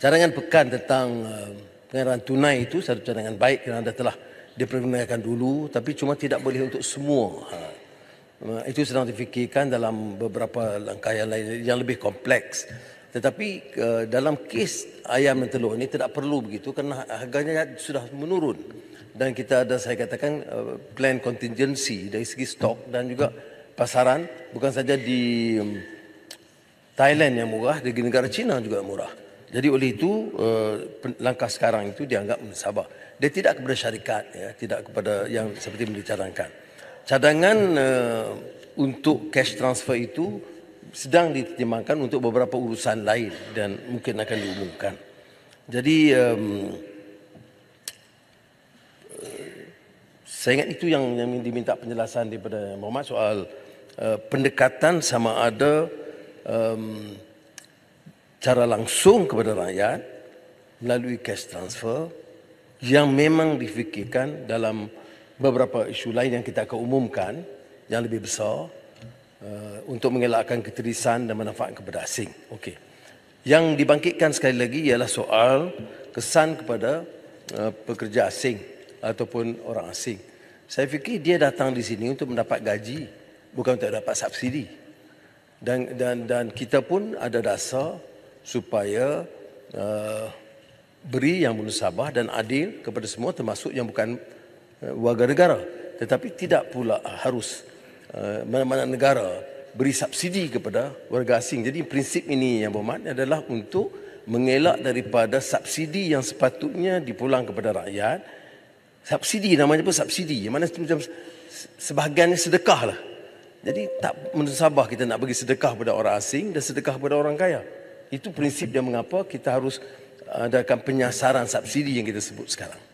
cadangan pekan tentang eh, pengeluaran tunai itu satu cadangan baik kerana anda telah diperkenalkan dulu tapi cuma tidak boleh untuk semua. Ha. Itu sedang difikirkan dalam beberapa langkah yang lain yang lebih kompleks. Tetapi eh, dalam kes ayam dan telur ini tidak perlu begitu kerana harganya sudah menurun. Dan kita ada saya katakan eh, plan contingency dari segi stok dan juga pasaran bukan saja di mm, Thailand yang murah, di negara China juga murah. Jadi oleh itu eh, langkah sekarang itu dianggap mensabar. Dia tidak kepada syarikat, ya, tidak kepada yang seperti yang dicadangkan. Cadangan uh, untuk cash transfer itu sedang ditimbangkan untuk beberapa urusan lain dan mungkin akan diumumkan. Jadi um, saya ingat itu yang, yang diminta penjelasan daripada Muhammad soal uh, pendekatan sama ada um, cara langsung kepada rakyat melalui cash transfer yang memang difikirkan dalam beberapa isu lain yang kita akan umumkan yang lebih besar uh, untuk mengelakkan keterisan dan manfaat kepada asing. Okey. Yang dibangkitkan sekali lagi ialah soal kesan kepada uh, pekerja asing ataupun orang asing. Saya fikir dia datang di sini untuk mendapat gaji bukan untuk dapat subsidi. Dan dan dan kita pun ada dasar supaya uh, beri yang munasabah dan adil kepada semua termasuk yang bukan uh, warga negara tetapi tidak pula harus eh, mana-mana uh, negara beri subsidi kepada warga asing. Jadi prinsip ini yang bermakna adalah untuk mengelak daripada subsidi yang sepatutnya dipulang kepada rakyat. Subsidi namanya pun subsidi. Yang mana macam sebahagiannya sedekah lah. Jadi tak munasabah kita nak bagi sedekah kepada orang asing dan sedekah kepada orang kaya. Itu prinsip dia mengapa kita harus uh, adakan penyasaran subsidi yang kita sebut sekarang.